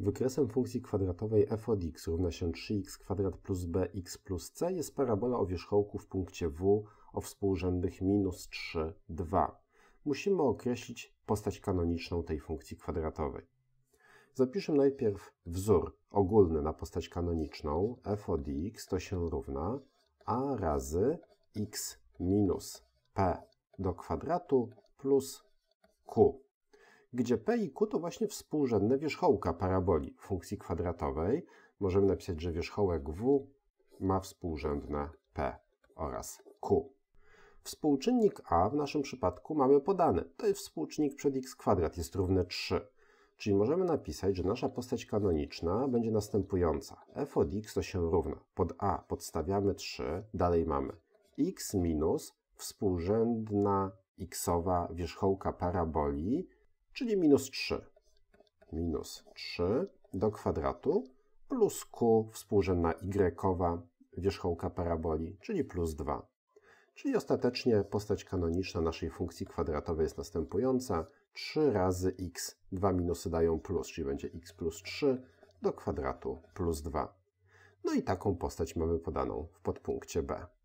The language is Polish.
Wykresem funkcji kwadratowej f od x równa się 3 x kwadrat plus bx plus c jest parabola o wierzchołku w punkcie w o współrzędnych minus 3, 2. Musimy określić postać kanoniczną tej funkcji kwadratowej. Zapiszę najpierw wzór ogólny na postać kanoniczną f od x to się równa a razy x minus p do kwadratu plus q gdzie P i Q to właśnie współrzędne wierzchołka paraboli funkcji kwadratowej. Możemy napisać, że wierzchołek W ma współrzędne P oraz Q. Współczynnik A w naszym przypadku mamy podany. To jest współczynnik przed x kwadrat, jest równy 3. Czyli możemy napisać, że nasza postać kanoniczna będzie następująca. f od x to się równa. Pod a podstawiamy 3, dalej mamy x minus współrzędna xowa wierzchołka paraboli czyli minus 3. Minus 3 do kwadratu plus q współrzędna y wierzchołka paraboli, czyli plus 2. Czyli ostatecznie postać kanoniczna naszej funkcji kwadratowej jest następująca. 3 razy x, 2 minusy dają plus, czyli będzie x plus 3 do kwadratu plus 2. No i taką postać mamy podaną w podpunkcie b.